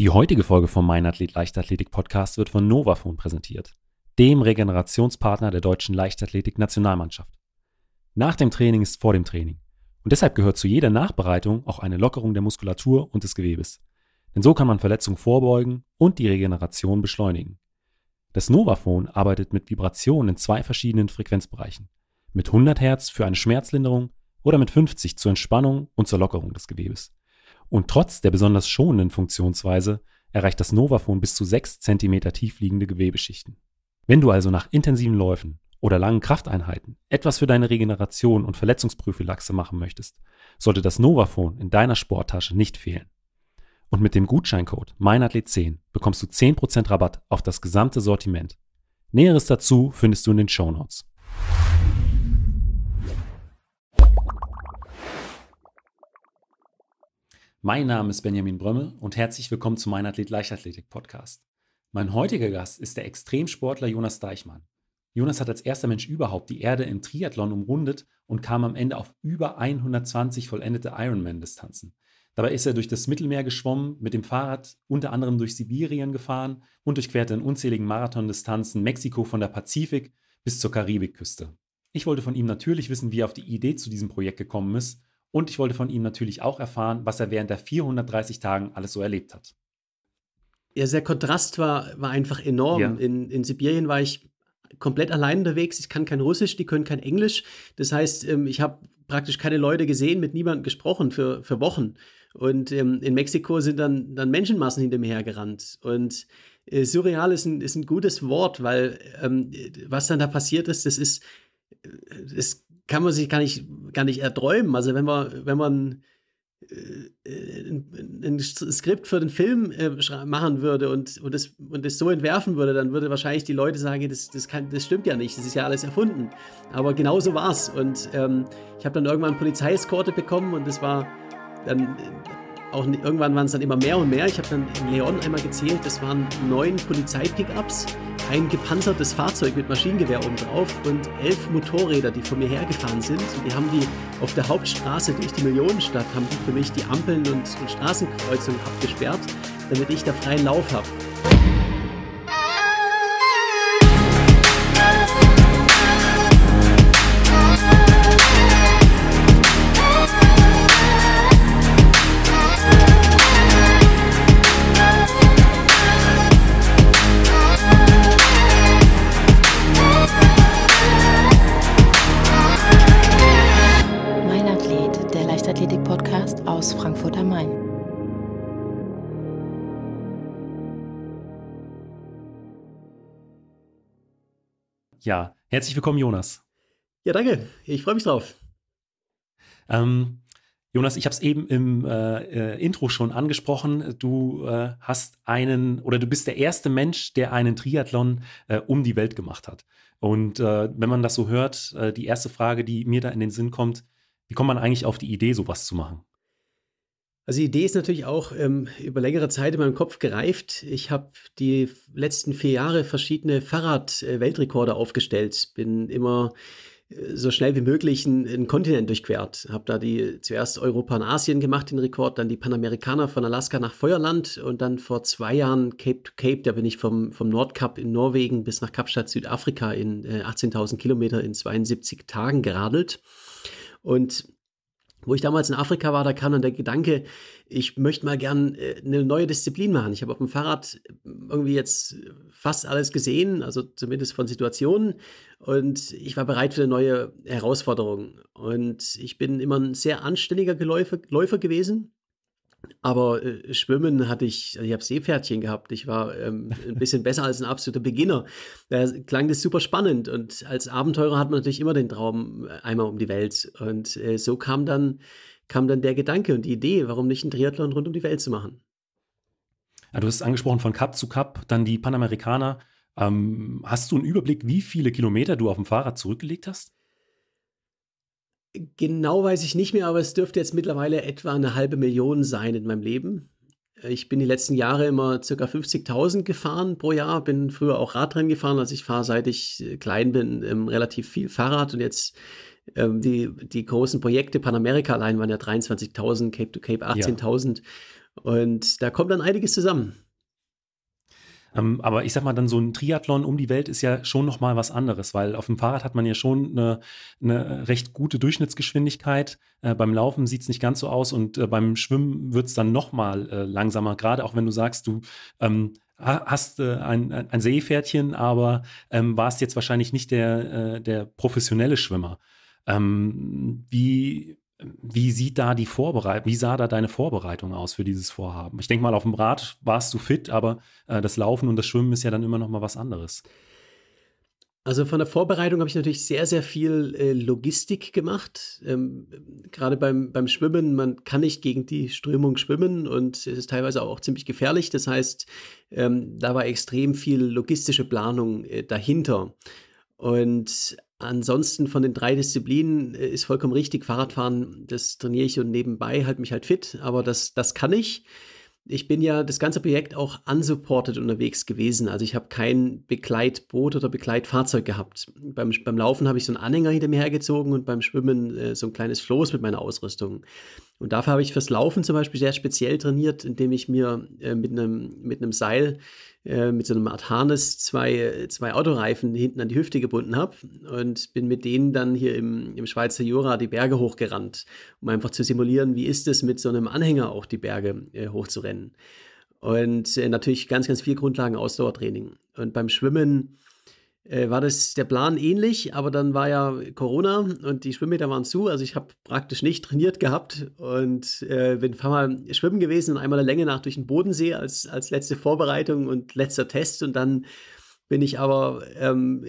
Die heutige Folge vom Mein Athlet Leichtathletik Podcast wird von Novafon präsentiert, dem Regenerationspartner der deutschen Leichtathletik-Nationalmannschaft. Nach dem Training ist vor dem Training. Und deshalb gehört zu jeder Nachbereitung auch eine Lockerung der Muskulatur und des Gewebes. Denn so kann man Verletzungen vorbeugen und die Regeneration beschleunigen. Das Novafon arbeitet mit Vibrationen in zwei verschiedenen Frequenzbereichen. Mit 100 Hertz für eine Schmerzlinderung oder mit 50 zur Entspannung und zur Lockerung des Gewebes. Und trotz der besonders schonenden Funktionsweise erreicht das Novaphon bis zu 6 cm tief liegende Gewebeschichten. Wenn du also nach intensiven Läufen oder langen Krafteinheiten etwas für deine Regeneration und Verletzungsprophylaxe machen möchtest, sollte das Novaphon in deiner Sporttasche nicht fehlen. Und mit dem Gutscheincode meinatlet 10 bekommst du 10% Rabatt auf das gesamte Sortiment. Näheres dazu findest du in den Show Notes. Mein Name ist Benjamin Brömme und herzlich willkommen zu meinem Athlet Leichtathletik Podcast. Mein heutiger Gast ist der Extremsportler Jonas Deichmann. Jonas hat als erster Mensch überhaupt die Erde im Triathlon umrundet und kam am Ende auf über 120 vollendete Ironman-Distanzen. Dabei ist er durch das Mittelmeer geschwommen, mit dem Fahrrad unter anderem durch Sibirien gefahren und durchquerte in unzähligen Marathondistanzen Mexiko von der Pazifik bis zur Karibikküste. Ich wollte von ihm natürlich wissen, wie er auf die Idee zu diesem Projekt gekommen ist und ich wollte von ihm natürlich auch erfahren, was er während der 430 Tagen alles so erlebt hat. Ja, der Kontrast war, war einfach enorm. Ja. In, in Sibirien war ich komplett allein unterwegs. Ich kann kein Russisch, die können kein Englisch. Das heißt, ähm, ich habe praktisch keine Leute gesehen, mit niemandem gesprochen für, für Wochen. Und ähm, in Mexiko sind dann, dann Menschenmassen hinter mir hergerannt. Und äh, surreal ist ein, ist ein gutes Wort, weil ähm, was dann da passiert ist, das ist, das äh, kann man sich gar nicht, gar nicht erträumen. Also wenn man, wenn man äh, äh, ein, ein Skript für den Film äh, machen würde und, und, das, und das so entwerfen würde, dann würde wahrscheinlich die Leute sagen, das, das, kann, das stimmt ja nicht, das ist ja alles erfunden. Aber genau so war es. Und ähm, ich habe dann irgendwann Polizeieskorte bekommen und das war dann äh, auch irgendwann waren es dann immer mehr und mehr. Ich habe dann in Leon einmal gezählt, das waren neun Polizeipickups, ein gepanzertes Fahrzeug mit Maschinengewehr obendrauf und elf Motorräder, die von mir hergefahren sind. Und die haben die auf der Hauptstraße durch die Millionenstadt, haben die für mich die Ampeln und, und Straßenkreuzungen abgesperrt, damit ich da freien Lauf habe. aus Frankfurt am Main. Ja, herzlich willkommen, Jonas. Ja, danke. Ich freue mich drauf. Ähm, Jonas, ich habe es eben im äh, äh, Intro schon angesprochen. Du äh, hast einen oder du bist der erste Mensch, der einen Triathlon äh, um die Welt gemacht hat. Und äh, wenn man das so hört, äh, die erste Frage, die mir da in den Sinn kommt, wie kommt man eigentlich auf die Idee, sowas zu machen? Also die Idee ist natürlich auch ähm, über längere Zeit in meinem Kopf gereift. Ich habe die letzten vier Jahre verschiedene Fahrrad-Weltrekorde aufgestellt, bin immer äh, so schnell wie möglich einen, Kontinent durchquert. Habe da die zuerst Europa und Asien gemacht, den Rekord, dann die Panamerikaner von Alaska nach Feuerland und dann vor zwei Jahren Cape to Cape. Da bin ich vom, vom Nordkap in Norwegen bis nach Kapstadt Südafrika in 18.000 äh, Kilometer in 72 Tagen geradelt. Und wo ich damals in Afrika war, da kam dann der Gedanke, ich möchte mal gern äh, eine neue Disziplin machen. Ich habe auf dem Fahrrad äh, irgendwie jetzt äh, fast alles gesehen, also zumindest von Situationen. Und ich war bereit für eine neue Herausforderung. Und ich bin immer ein sehr anständiger Läufer, Läufer gewesen. Aber äh, Schwimmen hatte ich, also ich habe Seepferdchen gehabt. Ich war ähm, ein bisschen besser als ein absoluter Beginner. Da klang das super spannend. Und als Abenteurer hat man natürlich immer den Traum äh, einmal um die Welt. Und äh, so kam dann, kam dann der Gedanke und die Idee, warum nicht einen Triathlon rund um die Welt zu machen. Ja, du hast es angesprochen, von Cup zu Cup, dann die Panamerikaner. Ähm, hast du einen Überblick, wie viele Kilometer du auf dem Fahrrad zurückgelegt hast? Genau weiß ich nicht mehr, aber es dürfte jetzt mittlerweile etwa eine halbe Million sein in meinem Leben. Äh, ich bin die letzten Jahre immer circa 50.000 gefahren pro Jahr, bin früher auch Radrennen gefahren, also ich fahre seit ich äh, klein bin ähm, relativ viel Fahrrad und jetzt ähm, die, die großen Projekte Panamerika allein waren ja 23.000, Cape to Cape 18.000 ja. und da kommt dann einiges zusammen. Ähm, aber ich sag mal, dann so ein Triathlon um die Welt ist ja schon nochmal was anderes, weil auf dem Fahrrad hat man ja schon eine, eine recht gute Durchschnittsgeschwindigkeit. Äh, beim Laufen sieht es nicht ganz so aus und äh, beim Schwimmen wird es dann nochmal äh, langsamer, gerade auch wenn du sagst, du ähm, hast äh, ein, ein Seepferdchen, aber ähm, warst jetzt wahrscheinlich nicht der, äh, der professionelle Schwimmer. Ähm, wie wie sieht da die Vorbereitung, wie sah da deine Vorbereitung aus für dieses Vorhaben? Ich denke mal, auf dem Rad warst du fit, aber äh, das Laufen und das Schwimmen ist ja dann immer noch mal was anderes. Also von der Vorbereitung habe ich natürlich sehr, sehr viel äh, Logistik gemacht. Ähm, gerade beim, beim Schwimmen, man kann nicht gegen die Strömung schwimmen und es ist teilweise auch ziemlich gefährlich. Das heißt, ähm, da war extrem viel logistische Planung äh, dahinter. Und Ansonsten von den drei Disziplinen äh, ist vollkommen richtig. Fahrradfahren, das trainiere ich und nebenbei halte mich halt fit, aber das, das kann ich. Ich bin ja das ganze Projekt auch unsupported unterwegs gewesen. Also ich habe kein Begleitboot oder Begleitfahrzeug gehabt. Beim, beim Laufen habe ich so einen Anhänger hinter mir hergezogen und beim Schwimmen äh, so ein kleines Floß mit meiner Ausrüstung. Und dafür habe ich fürs Laufen zum Beispiel sehr speziell trainiert, indem ich mir äh, mit einem mit einem Seil äh, mit so einer Art Harness zwei, zwei Autoreifen hinten an die Hüfte gebunden habe und bin mit denen dann hier im, im Schweizer Jura die Berge hochgerannt, um einfach zu simulieren, wie ist es mit so einem Anhänger auch die Berge äh, hochzurennen. Und äh, natürlich ganz, ganz viel Grundlagen Ausdauertraining. Und beim Schwimmen äh, war das der Plan ähnlich, aber dann war ja Corona und die Schwimmmeter waren zu. Also ich habe praktisch nicht trainiert gehabt und äh, bin ein paar Mal schwimmen gewesen und einmal der Länge nach durch den Bodensee als, als letzte Vorbereitung und letzter Test und dann bin ich aber ähm,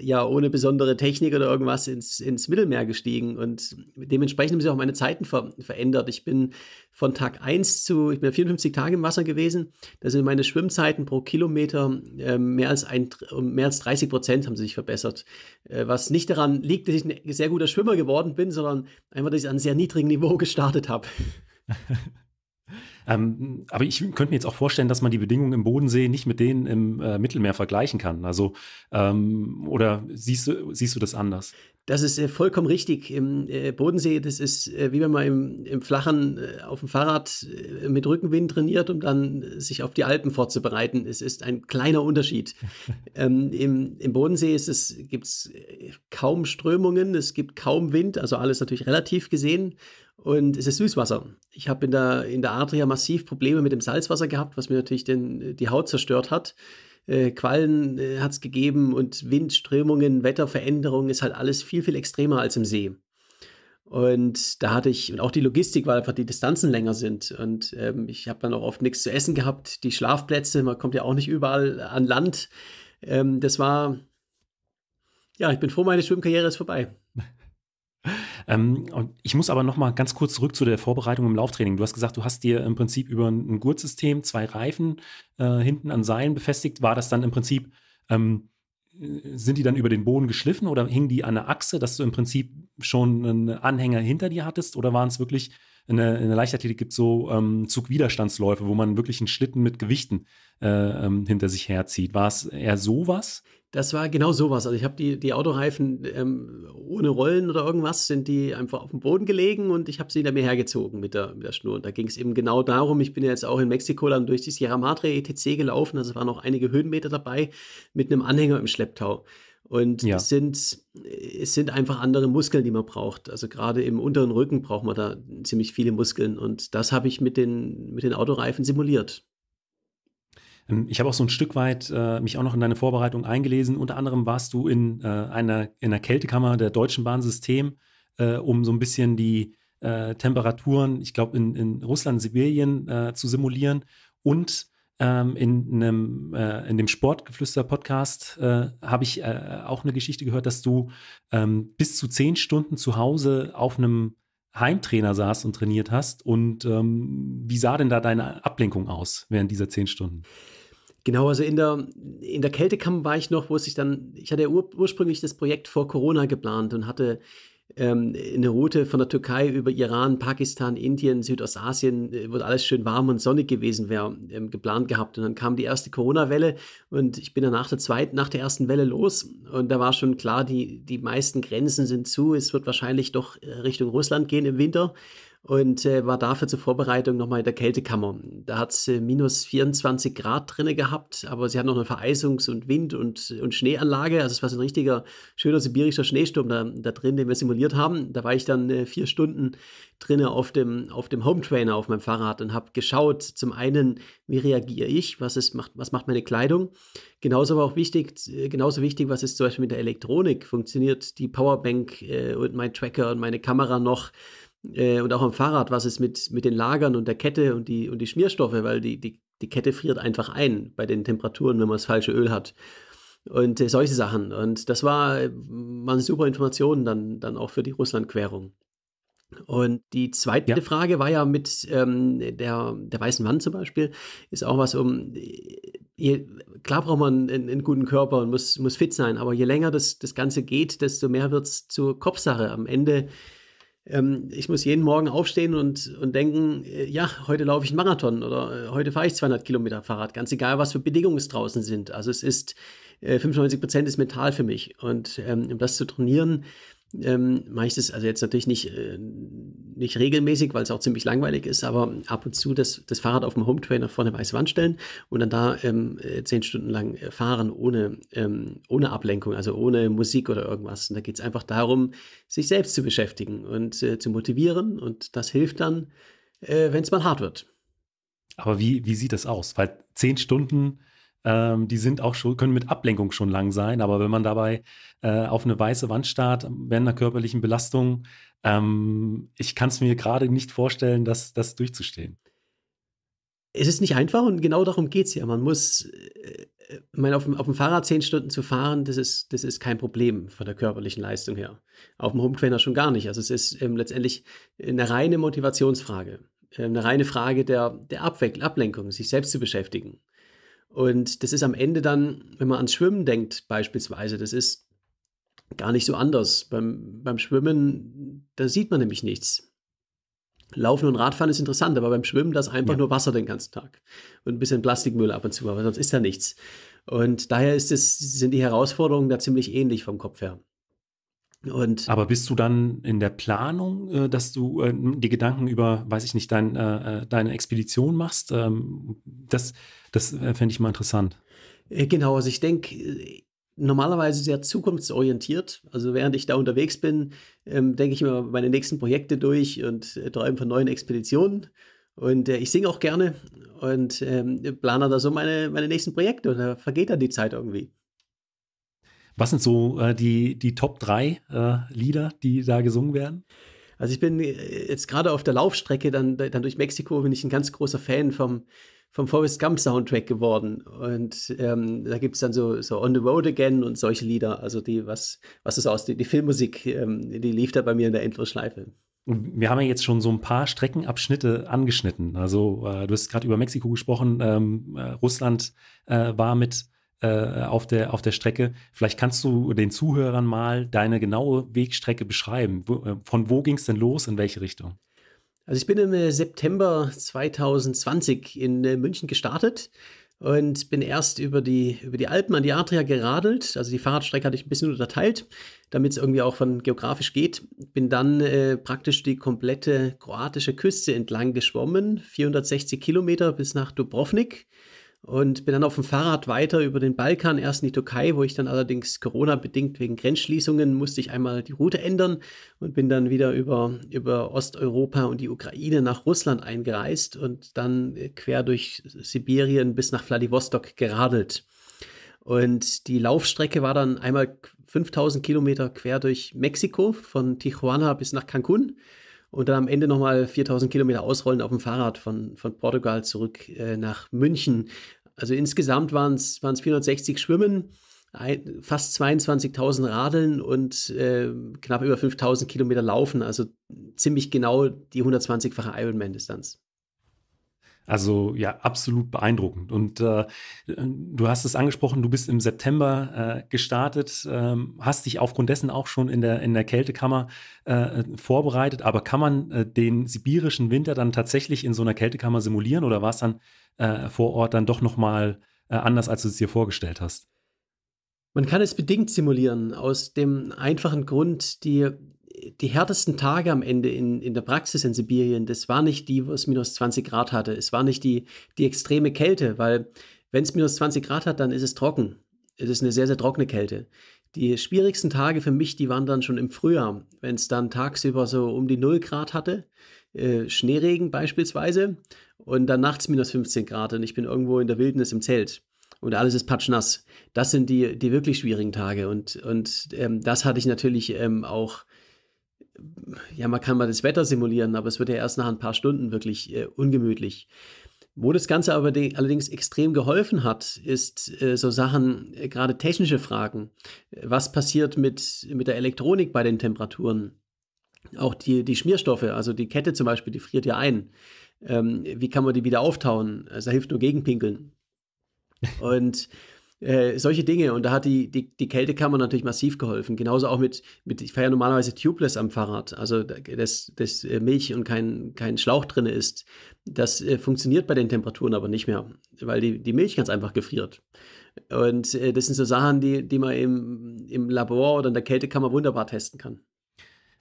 ja ohne besondere Technik oder irgendwas ins, ins Mittelmeer gestiegen und dementsprechend haben sich auch meine Zeiten ver verändert. Ich bin von Tag 1 zu, ich bin 54 Tage im Wasser gewesen, da sind meine Schwimmzeiten pro Kilometer äh, mehr, als ein, mehr als 30 Prozent haben sich verbessert, äh, was nicht daran liegt, dass ich ein sehr guter Schwimmer geworden bin, sondern einfach, dass ich an einem sehr niedrigen Niveau gestartet habe. Ähm, aber ich könnte mir jetzt auch vorstellen, dass man die Bedingungen im Bodensee nicht mit denen im äh, Mittelmeer vergleichen kann. Also, ähm, oder siehst du, siehst du das anders? Das ist äh, vollkommen richtig. Im äh, Bodensee, das ist äh, wie wenn man im, im Flachen äh, auf dem Fahrrad äh, mit Rückenwind trainiert, um dann äh, sich auf die Alpen vorzubereiten. Es ist ein kleiner Unterschied. ähm, im, Im Bodensee gibt es, gibt's kaum Strömungen, es gibt kaum Wind, also alles natürlich relativ gesehen. Und es ist Süßwasser. Ich habe in der, in der Adria massiv Probleme mit dem Salzwasser gehabt, was mir natürlich den, die Haut zerstört hat äh, Quallen äh, hat es gegeben und Windströmungen, Wetterveränderungen ist halt alles viel, viel extremer als im See. Und da hatte ich, und auch die Logistik, weil einfach die Distanzen länger sind. Und ähm, ich habe dann auch oft nichts zu essen gehabt. Die Schlafplätze, man kommt ja auch nicht überall an Land. Ähm, das war, ja, ich bin froh, meine Schwimmkarriere ist vorbei. Ähm, und ich muss aber noch mal ganz kurz zurück zu der Vorbereitung im Lauftraining. Du hast gesagt, du hast dir im Prinzip über ein Gurtsystem zwei Reifen äh, hinten an Seilen befestigt. War das dann im Prinzip, ähm, äh, sind die dann über den Boden geschliffen oder hingen die an der Achse, dass du im Prinzip schon einen Anhänger hinter dir hattest? Oder waren es wirklich, in der, in der Leichtathletik gibt es so ähm, Zugwiderstandsläufe, wo man wirklich einen Schlitten mit Gewichten äh, ähm, hinter sich herzieht. War es eher sowas? Das war genau sowas. Also ich habe die, die Autoreifen ähm, ohne Rollen oder irgendwas, sind die einfach auf dem Boden gelegen und ich habe sie hinter mir hergezogen mit der, mit der Schnur. Und da ging es eben genau darum, ich bin ja jetzt auch in Mexiko dann durch die Sierra Madre ETC gelaufen, also waren auch einige Höhenmeter dabei mit einem Anhänger im Schlepptau. Und ja. es, sind, es sind einfach andere Muskeln, die man braucht. Also gerade im unteren Rücken braucht man da ziemlich viele Muskeln. Und das habe ich mit den, mit den Autoreifen simuliert. Ähm, ich habe auch so ein Stück weit äh, mich auch noch in deine Vorbereitung eingelesen. Unter anderem warst du in äh, einer in der Kältekammer der Deutschen Bahnsystem, äh, um so ein bisschen die äh, Temperaturen, ich glaube in, in Russland, Sibirien äh, zu simulieren und ähm, in, einem, äh, in dem Sportgeflüster-Podcast habe ich auch eine Geschichte gehört, dass du ähm, bis zu zehn Stunden zu Hause auf einem Heimtrainer saß und trainiert hast. Und ähm, wie sah denn da deine Ablenkung aus während dieser zehn Stunden? Genau, also in der, in der Kältekammer war ich noch, wo es sich dann, ich hatte ur, ursprünglich das Projekt vor Corona geplant und hatte ähm, eine Route von der Türkei über Iran, Pakistan, Indien, Südostasien, äh, wo alles schön warm und sonnig gewesen wäre, ähm, geplant gehabt. Und dann kam die erste Corona-Welle und ich bin dann nach der zweiten, nach der ersten Welle los. Und da war schon klar, die, die meisten Grenzen sind zu. Es wird wahrscheinlich doch äh, Richtung Russland gehen im Winter und äh, war dafür zur Vorbereitung nochmal in der Kältekammer. Da hat es äh, minus 24 Grad drinne gehabt, aber sie hat noch eine Vereisungs- und Wind- und, und Schneeanlage. Also es war so ein richtiger, schöner sibirischer Schneesturm da, da drin, den wir simuliert haben. Da war ich dann äh, vier Stunden drinne auf dem, auf dem Home auf meinem Fahrrad und habe geschaut, zum einen, wie reagiere ich, was, ist, macht, was macht meine Kleidung. Genauso aber auch wichtig, äh, genauso wichtig, was ist zum Beispiel mit der Elektronik. Funktioniert die Powerbank äh, und mein Tracker und meine Kamera noch? Äh, und auch am Fahrrad, was ist mit, mit den Lagern und der Kette und die, und die Schmierstoffe, weil die, die, die Kette friert einfach ein bei den Temperaturen, wenn man das falsche Öl hat. Und äh, solche Sachen. Und das war, äh, waren super Informationen dann, dann auch für die Russlandquerung. Und die zweite ja. Frage war ja mit ähm, der, der weißen Wand zum Beispiel, ist auch was um, äh, je, klar braucht man einen, einen, guten Körper und muss, muss fit sein, aber je länger das, das Ganze geht, desto mehr wird es zur Kopfsache. Am Ende ähm, ich muss jeden Morgen aufstehen und, und denken, äh, ja, heute laufe ich einen Marathon oder äh, heute fahre ich 200 Kilometer Fahrrad, ganz egal, was für Bedingungen es draußen sind. Also es ist, äh, 95 Prozent ist mental für mich. Und ähm, um das zu trainieren, ähm, mache ich das also jetzt natürlich nicht, äh, nicht regelmäßig, weil es auch ziemlich langweilig ist, aber ab und zu das, das Fahrrad auf dem Hometrainer vor eine weiße Wand stellen und dann da ähm, äh, zehn Stunden lang äh, fahren ohne, ähm, ohne Ablenkung, also ohne Musik oder irgendwas. Und da geht es einfach darum, sich selbst zu beschäftigen und äh, zu motivieren und das hilft dann, äh, wenn es mal hart wird. Aber wie, wie sieht das aus? Weil zehn Stunden ähm, die sind auch schon, können mit Ablenkung schon lang sein, aber wenn man dabei äh, auf eine weiße Wand starrt, während einer körperlichen Belastung, ähm, ich kann es mir gerade nicht vorstellen, das, das durchzustehen. Es ist nicht einfach und genau darum geht es ja. Man muss, äh, meine, auf, dem, auf dem Fahrrad zehn Stunden zu fahren, das ist, das ist kein Problem von der körperlichen Leistung her. Auf dem Hometrainer schon gar nicht. Also es ist ähm, letztendlich eine reine Motivationsfrage ähm, eine reine Frage der, der Abweck Ablenkung, sich selbst zu beschäftigen. Und das ist am Ende dann, wenn man ans Schwimmen denkt beispielsweise, das ist gar nicht so anders. Beim, beim Schwimmen, da sieht man nämlich nichts. Laufen und Radfahren ist interessant, aber beim Schwimmen, das ist einfach ja. nur Wasser den ganzen Tag und ein bisschen Plastikmüll ab und zu, aber sonst ist da nichts. Und daher es, sind die Herausforderungen da ziemlich ähnlich vom Kopf her. Und Aber bist du dann in der Planung, äh, dass du äh, die Gedanken über, weiß ich nicht, dein, äh, äh, deine Expedition machst? Ähm, das das äh, fände ich mal interessant. Äh, genau, also ich denke normalerweise sehr zukunftsorientiert. Also während ich da unterwegs bin, ähm, denke ich mir meine nächsten Projekte durch und träume von neuen Expeditionen. Und ich singe auch gerne und ähm, plane da so meine, meine nächsten Projekte und da vergeht dann die Zeit irgendwie. Was sind so äh, die, die Top 3 äh, Lieder, die da gesungen werden? Also ich bin äh, jetzt gerade auf der Laufstrecke, dann, dann durch Mexiko bin ich ein ganz großer Fan vom, vom Forrest Gump Soundtrack geworden. Und ähm, da gibt es dann so, so On the Road Again und solche Lieder. Also die, was, was ist aus, die, die Filmmusik, ähm, die lief da bei mir in der Endlosschleife. Wir haben ja jetzt schon so ein paar Streckenabschnitte angeschnitten. Also äh, du hast gerade über Mexiko gesprochen. Ähm, äh, Russland äh, war mit äh, auf der, auf der Strecke. Vielleicht kannst du den Zuhörern mal deine genaue Wegstrecke beschreiben. Äh, von wo ging es denn los, in welche Richtung? Also ich bin im äh, September 2020 in München gestartet und bin erst über die, über die Alpen an die Adria geradelt. Also die Fahrradstrecke hatte ich ein bisschen unterteilt, damit es irgendwie auch von geografisch geht. Bin dann äh, praktisch die komplette kroatische Küste entlang geschwommen, 460 Kilometer bis nach Dubrovnik und bin dann auf dem Fahrrad weiter über den Balkan, erst in die Türkei, wo ich dann allerdings Corona-bedingt wegen Grenzschließungen musste ich einmal die Route ändern und bin dann wieder über, über Osteuropa und die Ukraine nach Russland eingereist und dann quer durch Sibirien bis nach Vladivostok geradelt. Und die Laufstrecke war dann einmal 5000 Kilometer quer durch Mexiko von Tijuana bis nach Cancun und dann am Ende nochmal 4000 Kilometer ausrollen auf dem Fahrrad von, von Portugal zurück äh, nach München. Also insgesamt waren es 460 Schwimmen, ein, fast 22.000 Radeln und äh, knapp über 5000 Kilometer Laufen. Also ziemlich genau die 120-fache Ironman-Distanz. Also ja, absolut beeindruckend. Und äh, du hast es angesprochen, du bist im September äh, gestartet, ähm, hast dich aufgrund dessen auch schon in der, in der Kältekammer äh, vorbereitet. Aber kann man äh, den sibirischen Winter dann tatsächlich in so einer Kältekammer simulieren oder war es dann äh, vor Ort dann doch nochmal äh, anders, als du es dir vorgestellt hast? Man kann es bedingt simulieren, aus dem einfachen Grund, die die härtesten Tage am Ende in, in der Praxis in Sibirien, das war nicht die, wo es minus 20 Grad hatte. Es war nicht die, die extreme Kälte, weil wenn es minus 20 Grad hat, dann ist es trocken. Es ist eine sehr, sehr trockene Kälte. Die schwierigsten Tage für mich, die waren dann schon im Frühjahr, wenn es dann tagsüber so um die 0 Grad hatte, äh, Schneeregen beispielsweise, und dann nachts minus 15 Grad und ich bin irgendwo in der Wildnis im Zelt und alles ist patschnass. Das sind die, die wirklich schwierigen Tage und, und ähm, das hatte ich natürlich ähm, auch ja, man kann mal das Wetter simulieren, aber es wird ja erst nach ein paar Stunden wirklich äh, ungemütlich. Wo das Ganze aber allerdings extrem geholfen hat, ist äh, so Sachen, äh, gerade technische Fragen. Was passiert mit, mit der Elektronik bei den Temperaturen? Auch die, die Schmierstoffe, also die Kette zum Beispiel, die friert ja ein. Ähm, wie kann man die wieder auftauen? Also da hilft nur Gegenpinkeln. Und äh, solche Dinge. Und da hat die, die, die Kältekammer natürlich massiv geholfen. Genauso auch mit, mit ich fahre ja normalerweise tubeless am Fahrrad, also dass, dass äh, Milch und kein, kein Schlauch drin ist. Das äh, funktioniert bei den Temperaturen aber nicht mehr, weil die, die Milch ganz einfach gefriert. Und äh, das sind so Sachen, die, die man im, im Labor oder in der Kältekammer wunderbar testen kann.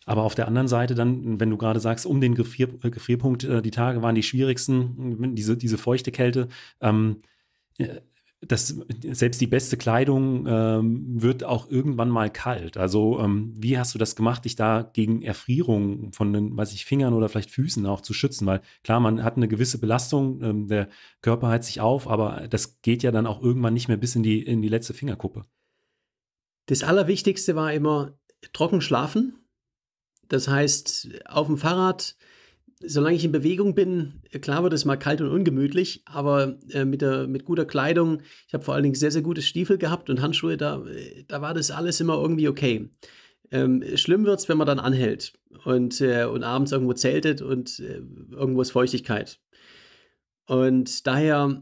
Aber auf der anderen Seite dann, wenn du gerade sagst, um den Gefrier, äh, Gefrierpunkt, die Tage waren die schwierigsten, diese, diese feuchte Kälte. Ähm, das, selbst die beste Kleidung ähm, wird auch irgendwann mal kalt. Also ähm, wie hast du das gemacht, dich da gegen Erfrierung von den, weiß ich, Fingern oder vielleicht Füßen auch zu schützen? Weil klar, man hat eine gewisse Belastung, ähm, der Körper heizt sich auf, aber das geht ja dann auch irgendwann nicht mehr bis in die, in die letzte Fingerkuppe. Das Allerwichtigste war immer trocken schlafen. Das heißt, auf dem Fahrrad solange ich in Bewegung bin, klar wird es mal kalt und ungemütlich, aber äh, mit, der, mit guter Kleidung, ich habe vor allen Dingen sehr, sehr gute Stiefel gehabt und Handschuhe, da, da war das alles immer irgendwie okay. Ähm, schlimm es, wenn man dann anhält und, äh, und abends irgendwo zeltet und äh, irgendwo ist Feuchtigkeit. Und daher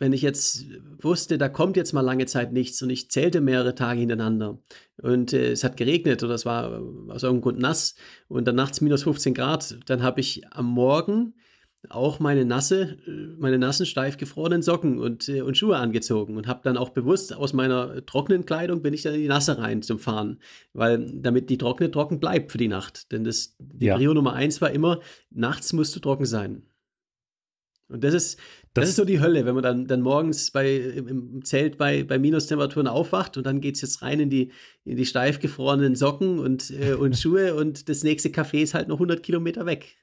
wenn ich jetzt wusste, da kommt jetzt mal lange Zeit nichts und ich zählte mehrere Tage hintereinander und äh, es hat geregnet oder es war äh, aus irgendeinem Grund nass und dann nachts minus 15 Grad, dann habe ich am Morgen auch meine nasse, äh, meine nassen, steif gefrorenen Socken und, äh, und Schuhe angezogen und habe dann auch bewusst aus meiner trockenen Kleidung bin ich dann in die nasse rein zum Fahren, weil damit die trockene trocken bleibt für die Nacht. Denn das ja. Rio Nummer eins war immer, nachts musst du trocken sein. Und das ist, das, das, ist so die Hölle, wenn man dann, dann morgens bei, im Zelt bei, bei Minustemperaturen aufwacht und dann geht es jetzt rein in die, in die steif gefrorenen Socken und, äh, und Schuhe und das nächste Café ist halt noch 100 Kilometer weg.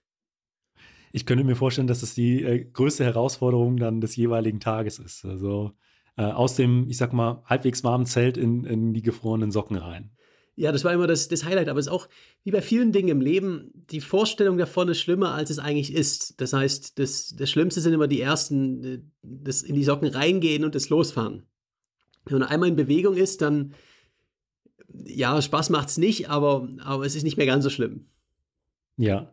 Ich könnte mir vorstellen, dass das die äh, größte Herausforderung dann des jeweiligen Tages ist. Also äh, aus dem, ich sag mal, halbwegs warmen Zelt in, in die gefrorenen Socken rein. Ja, das war immer das, das Highlight, aber es ist auch wie bei vielen Dingen im Leben, die Vorstellung davon ist schlimmer, als es eigentlich ist. Das heißt, das, das Schlimmste sind immer die ersten, äh, das in die Socken reingehen und das losfahren. Wenn man einmal in Bewegung ist, dann, ja, Spaß macht es nicht, aber, aber es ist nicht mehr ganz so schlimm. Ja,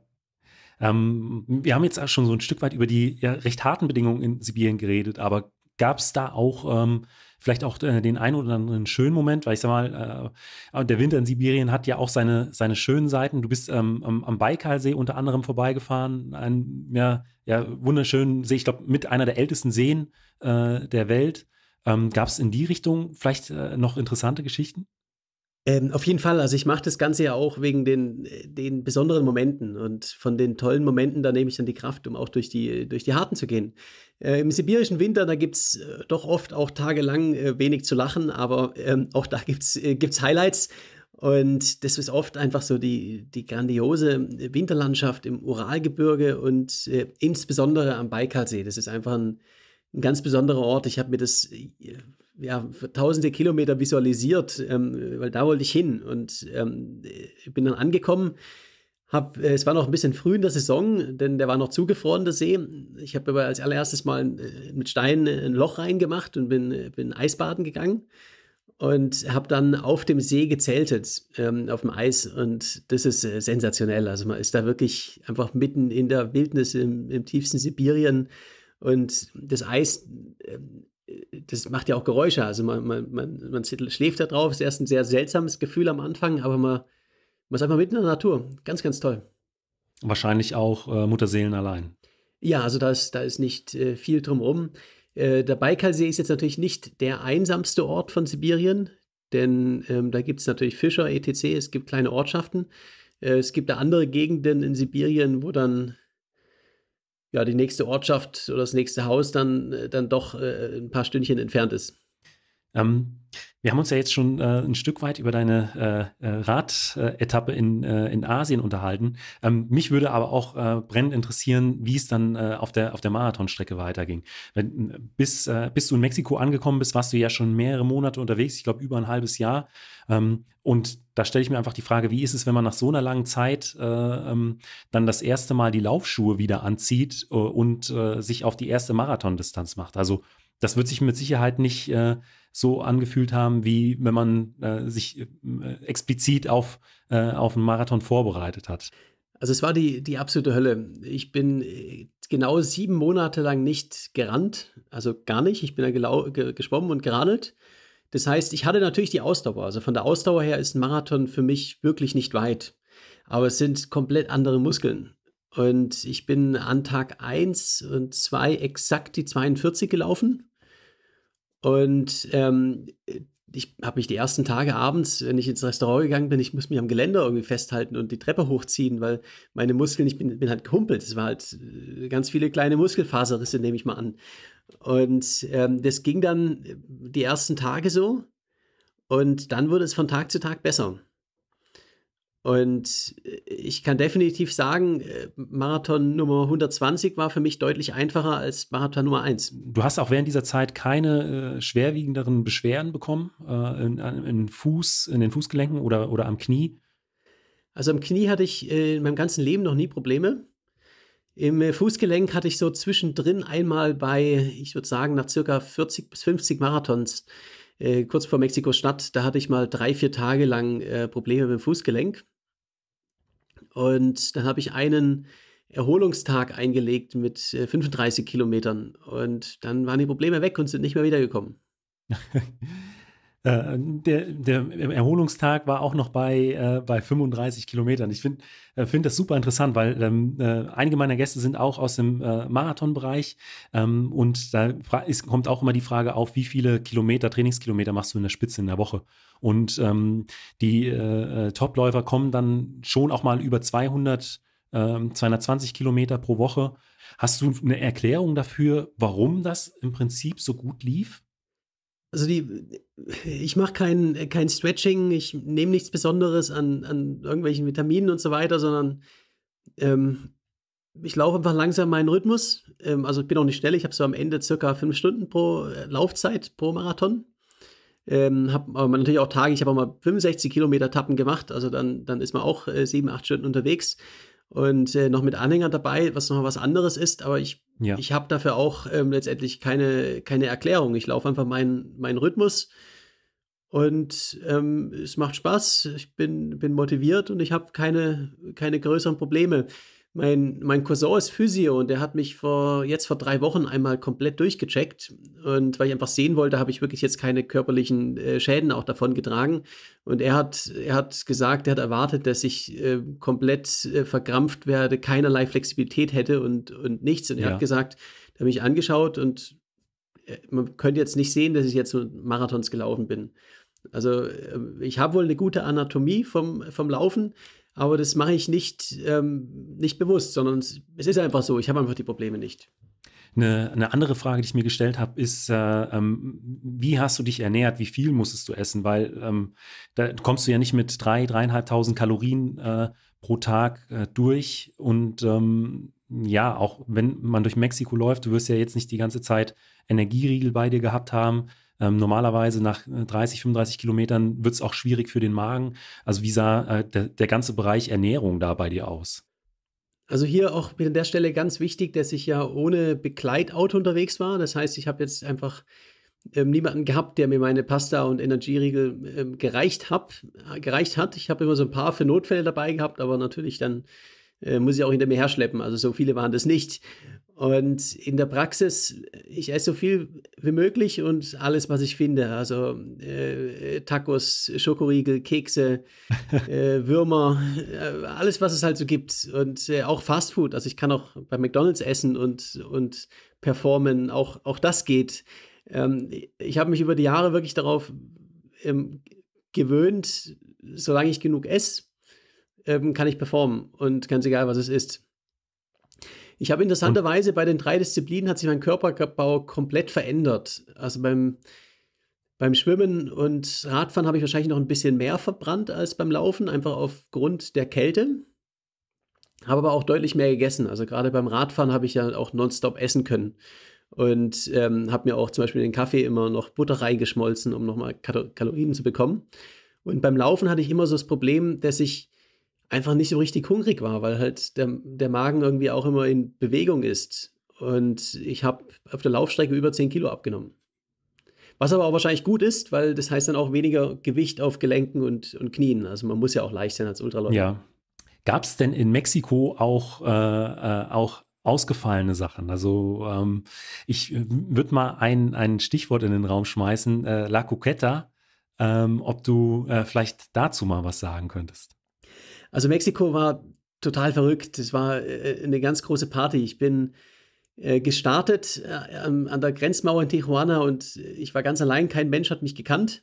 ähm, wir haben jetzt auch schon so ein Stück weit über die ja, recht harten Bedingungen in Sibirien geredet, aber gab es da auch ähm, vielleicht auch äh, den einen oder anderen schönen Moment, weil ich sag mal, äh, der Winter in Sibirien hat ja auch seine, seine schönen Seiten. Du bist ähm, am, am Baikalsee unter anderem vorbeigefahren, ein ja, ja, wunderschönen See, ich glaube, mit einer der ältesten Seen äh, der Welt. Ähm, Gab es in die Richtung vielleicht äh, noch interessante Geschichten? Ähm, auf jeden Fall. Also ich mache das Ganze ja auch wegen den, äh, den besonderen Momenten und von den tollen Momenten, da nehme ich dann die Kraft, um auch durch die, durch die Harten zu gehen. Äh, Im sibirischen Winter, da gibt es äh, doch oft auch tagelang äh, wenig zu lachen, aber ähm, auch da gibt es äh, Highlights. Und das ist oft einfach so die, die grandiose Winterlandschaft im Uralgebirge und äh, insbesondere am Baikalsee. Das ist einfach ein, ein ganz besonderer Ort. Ich habe mir das ja, tausende Kilometer visualisiert, ähm, weil da wollte ich hin und ähm, bin dann angekommen. Hab, äh, es war noch ein bisschen früh in der Saison, denn der war noch zugefroren, der See. Ich habe aber als allererstes mal äh, mit Steinen äh, ein Loch reingemacht und bin, äh, bin Eisbaden gegangen und habe dann auf dem See gezeltet, ähm, auf dem Eis. Und das ist äh, sensationell. Also man ist da wirklich einfach mitten in der Wildnis im, im tiefsten Sibirien. Und das Eis äh, das macht ja auch Geräusche. Also man, man, man, man schläft da drauf, ist erst ein sehr seltsames Gefühl am Anfang, aber man, man ist einfach mitten in der Natur. Ganz, ganz toll. Wahrscheinlich auch äh, Mutterseelen allein. Ja, also da ist, da ist nicht äh, viel drumherum. Äh, der Baikalsee ist jetzt natürlich nicht der einsamste Ort von Sibirien, denn ähm, da gibt es natürlich Fischer, etc., es gibt kleine Ortschaften. Äh, es gibt da andere Gegenden in Sibirien, wo dann ja, die nächste Ortschaft oder das nächste Haus dann, äh, dann doch äh, ein paar Stündchen entfernt ist. Ähm, wir haben uns ja jetzt schon äh, ein Stück weit über deine äh, äh, Radetappe in, äh, in Asien unterhalten. Ähm, mich würde aber auch äh, brennend interessieren, wie es dann äh, auf der, auf der Marathonstrecke weiterging. Wenn, bis, äh, bis du in Mexiko angekommen bist, warst du ja schon mehrere Monate unterwegs, ich glaube über ein halbes Jahr. Ähm, und da stelle ich mir einfach die Frage, wie ist es, wenn man nach so einer langen Zeit ähm, dann das erste Mal die Laufschuhe wieder anzieht und sich auf die erste Marathondistanz macht? Also das wird sich mit Sicherheit nicht so angefühlt haben, wie wenn man äh, sich äh, explizit auf, äh, auf einen Marathon vorbereitet hat. Also es war die, die absolute Hölle. Ich bin äh, genau sieben Monate lang nicht gerannt, also gar nicht. Ich bin da ge geschwommen und geradelt. Das heißt, ich hatte natürlich die Ausdauer. Also von der Ausdauer her ist ein Marathon für mich wirklich nicht weit. Aber es sind komplett andere Muskeln. Und ich bin an Tag 1 und 2 exakt die 42 gelaufen. Und ähm, ich habe mich die ersten Tage abends, wenn ich ins Restaurant gegangen bin, ich muss mich am Geländer irgendwie festhalten und die Treppe hochziehen, weil meine Muskeln, ich bin, bin halt gehumpelt. Es war halt äh, ganz viele kleine Muskelfaserrisse, nehme ich mal an. Und ähm, das ging dann die ersten Tage so. Und dann wurde es von Tag zu Tag besser. Und äh, ich kann definitiv sagen, äh, Marathon Nummer 120 war für mich deutlich einfacher als Marathon Nummer 1. Du hast auch während dieser Zeit keine äh, schwerwiegenderen Beschwerden bekommen äh, in, in, Fuß, in den Fußgelenken oder, oder am Knie? Also am Knie hatte ich äh, in meinem ganzen Leben noch nie Probleme. Im äh, Fußgelenk hatte ich so zwischendrin einmal bei, ich würde sagen, nach circa 40 bis 50 Marathons, kurz vor Mexiko Stadt, da hatte ich mal drei, vier Tage lang äh, Probleme mit dem Fußgelenk. Und dann habe ich einen Erholungstag eingelegt mit 35 äh, Kilometern. Und dann waren die Probleme weg und sind nicht mehr wiedergekommen. Äh, der, der, Erholungstag war auch noch bei, äh, bei 35 Kilometern. Ich finde äh, find das super interessant, weil ähm, äh, einige meiner Gäste sind auch aus dem äh, Marathonbereich ähm, und da ist, kommt auch immer die Frage auf, wie viele Kilometer, Trainingskilometer machst du in der Spitze in der Woche? Und ähm, die äh, Topläufer kommen dann schon auch mal über 200, 220 ähm, Kilometer pro Woche. Hast du eine Erklärung dafür, warum das im Prinzip so gut lief? also die, ich mache kein, kein Stretching, ich nehme nichts Besonderes an, an irgendwelchen Vitaminen und so weiter, sondern ähm, ich laufe einfach langsam meinen Rhythmus. Ähm, also ich bin auch nicht schnell, ich habe so am Ende circa fünf Stunden pro äh, Laufzeit pro Marathon. Ähm, habe aber natürlich auch Tage, ich habe auch mal 65 Kilometer Tappen gemacht, also dann, dann ist man auch äh, sieben, acht Stunden unterwegs und äh, noch mit Anhängern dabei, was nochmal was anderes ist, aber ich ja. Ich habe dafür auch ähm, letztendlich keine, keine Erklärung. Ich laufe einfach meinen, meinen Rhythmus und ähm, es macht Spaß. Ich bin, bin motiviert und ich habe keine, keine größeren Probleme. Mein, mein Cousin ist Physio und der hat mich vor jetzt vor drei Wochen einmal komplett durchgecheckt. Und weil ich einfach sehen wollte, habe ich wirklich jetzt keine körperlichen äh, Schäden auch davon getragen. Und er hat, er hat gesagt, er hat erwartet, dass ich äh, komplett äh, verkrampft werde, keinerlei Flexibilität hätte und, und nichts. Und er ja. hat gesagt, er hat mich angeschaut und äh, man könnte jetzt nicht sehen, dass ich jetzt so Marathons gelaufen bin. Also äh, ich habe wohl eine gute Anatomie vom, vom Laufen, aber das mache ich nicht, ähm, nicht bewusst, sondern es, ist einfach so, ich habe einfach die Probleme nicht. Eine, eine, andere Frage, die ich mir gestellt habe, ist, äh, ähm, wie hast du dich ernährt? Wie viel musstest du essen? Weil ähm, da kommst du ja nicht mit drei, dreieinhalbtausend Kalorien äh, pro Tag äh, durch. Und ähm, ja, auch wenn man durch Mexiko läuft, du wirst ja jetzt nicht die ganze Zeit Energieriegel bei dir gehabt haben. Ähm, normalerweise nach 30, äh, 35 Kilometern wird es auch schwierig für den Magen. Also wie sah äh, der, der ganze Bereich Ernährung da bei dir aus? Also hier auch an der Stelle ganz wichtig, dass ich ja ohne Begleitauto unterwegs war. Das heißt, ich habe jetzt einfach ähm, niemanden gehabt, der mir meine Pasta und Energieriegel ähm, gereicht, hab, äh, gereicht hat. Ich habe immer so ein paar für Notfälle dabei gehabt, aber natürlich dann äh, muss ich auch hinter mir herschleppen. Also so viele waren das nicht. Und in der Praxis, ich esse so viel wie möglich und alles, was ich finde. Also äh, Tacos, Schokoriegel, Kekse, äh, Würmer, äh, alles, was es halt so gibt. Und äh, auch Fastfood. Also ich kann auch bei McDonalds essen und, und performen. Auch, auch das geht. Ähm, ich habe mich über die Jahre wirklich darauf ähm, gewöhnt, solange ich genug esse, ähm, kann ich performen. Und ganz egal, was es ist. Ich habe interessanterweise bei den drei Disziplinen hat sich mein Körperbau komplett verändert. Also beim, beim Schwimmen und Radfahren habe ich wahrscheinlich noch ein bisschen mehr verbrannt als beim Laufen, einfach aufgrund der Kälte. Habe aber auch deutlich mehr gegessen. Also gerade beim Radfahren habe ich ja auch nonstop essen können. Und ähm, habe mir auch zum Beispiel in den Kaffee immer noch Butter reingeschmolzen, um nochmal Kalorien zu bekommen. Und beim Laufen hatte ich immer so das Problem, dass ich einfach nicht so richtig hungrig war, weil halt der, der Magen irgendwie auch immer in Bewegung ist. Und ich habe auf der Laufstrecke über 10 Kilo abgenommen. Was aber auch wahrscheinlich gut ist, weil das heißt dann auch weniger Gewicht auf Gelenken und, und Knien. Also man muss ja auch leicht sein als Ultraläufer. Ja. Gab es denn in Mexiko auch, äh, äh, auch ausgefallene Sachen. Also ähm, ich würde mal ein, ein Stichwort in den Raum schmeißen, äh, La Coqueta, ähm, ob du äh, vielleicht dazu mal was sagen könntest. Also Mexiko war total verrückt. Es war äh, eine ganz große Party. Ich bin äh, gestartet äh, an der Grenzmauer in Tijuana und ich war ganz allein. Kein Mensch hat mich gekannt.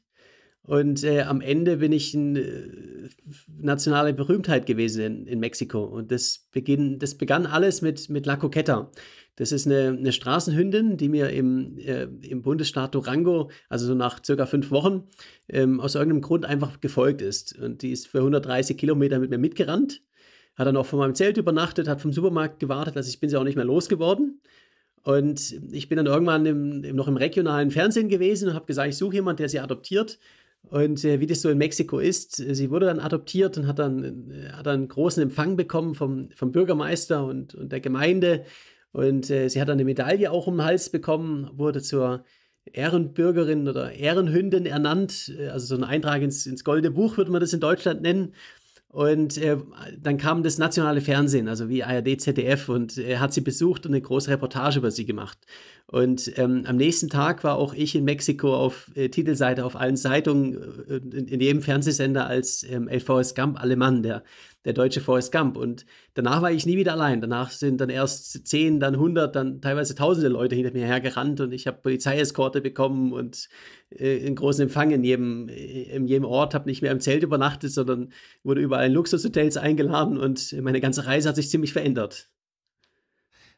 Und äh, am Ende bin ich ein nationale Berühmtheit gewesen in, in Mexiko. Und das, beginn, das begann alles mit, mit La Coqueta. Das ist eine, eine Straßenhündin, die mir im, äh, im Bundesstaat Durango, also so nach circa fünf Wochen, ähm, aus irgendeinem Grund einfach gefolgt ist. Und die ist für 130 Kilometer mit mir mitgerannt, hat dann auch vor meinem Zelt übernachtet, hat vom Supermarkt gewartet, also ich bin sie auch nicht mehr losgeworden. Und ich bin dann irgendwann im, im, noch im regionalen Fernsehen gewesen und habe gesagt, ich suche jemanden, der sie adoptiert. Und äh, wie das so in Mexiko ist, sie wurde dann adoptiert und hat dann, äh, hat dann einen großen Empfang bekommen vom, vom Bürgermeister und, und der Gemeinde. Und äh, sie hat dann eine Medaille auch um den Hals bekommen, wurde zur Ehrenbürgerin oder Ehrenhündin ernannt. Äh, also so ein Eintrag ins, ins Goldene Buch würde man das in Deutschland nennen. Und äh, dann kam das nationale Fernsehen, also wie ARD, ZDF, und äh, hat sie besucht und eine große Reportage über sie gemacht. Und ähm, am nächsten Tag war auch ich in Mexiko auf äh, Titelseite auf allen Zeitungen, äh, in, in, jedem Fernsehsender als ähm, El Forrest Gump Alemann, der, der deutsche Forrest Gump. Und danach war ich nie wieder allein. Danach sind dann erst zehn, dann hundert, dann teilweise tausende Leute hinter mir hergerannt und ich habe Polizeieskorte bekommen und äh, einen großen Empfang in jedem, äh, in jedem Ort, habe nicht mehr im Zelt übernachtet, sondern wurde überall in Luxushotels eingeladen und meine ganze Reise hat sich ziemlich verändert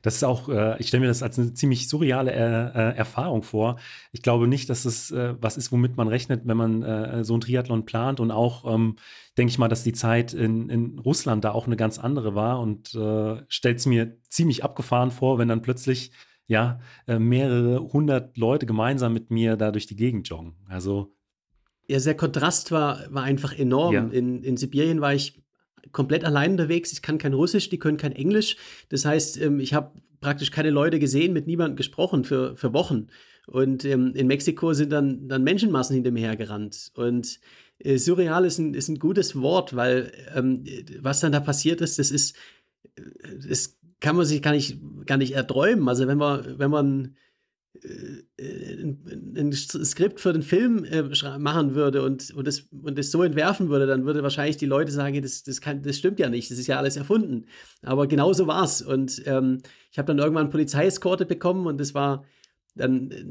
das ist auch, äh, ich stelle mir das als eine ziemlich surreale äh, äh Erfahrung vor. Ich glaube nicht, dass das äh, was ist, womit man rechnet, wenn man äh, so einen Triathlon plant. Und auch, ähm, denke ich mal, dass die Zeit in, in, Russland da auch eine ganz andere war und äh, stellt es mir ziemlich abgefahren vor, wenn dann plötzlich ja äh, mehrere hundert Leute gemeinsam mit mir da durch die Gegend joggen. Also ja, der Kontrast war, war einfach enorm. Ja. In, in Sibirien war ich komplett allein unterwegs. Ich kann kein Russisch, die können kein Englisch. Das heißt, ähm, ich habe praktisch keine Leute gesehen, mit niemandem gesprochen für, für Wochen. Und ähm, in Mexiko sind dann, dann Menschenmassen hinter mir hergerannt. Und äh, surreal ist ein, ist ein gutes Wort, weil ähm, was dann da passiert ist, das ist, äh, das kann man sich gar nicht, gar nicht erträumen. Also wenn man, wenn man äh, ein, ein Skript für den Film äh, machen würde und, und, das, und das so entwerfen würde, dann würde wahrscheinlich die Leute sagen, das, das, kann, das stimmt ja nicht, das ist ja alles erfunden. Aber genau so war es. Und ähm, ich habe dann irgendwann Polizeieskorte bekommen und das war dann äh,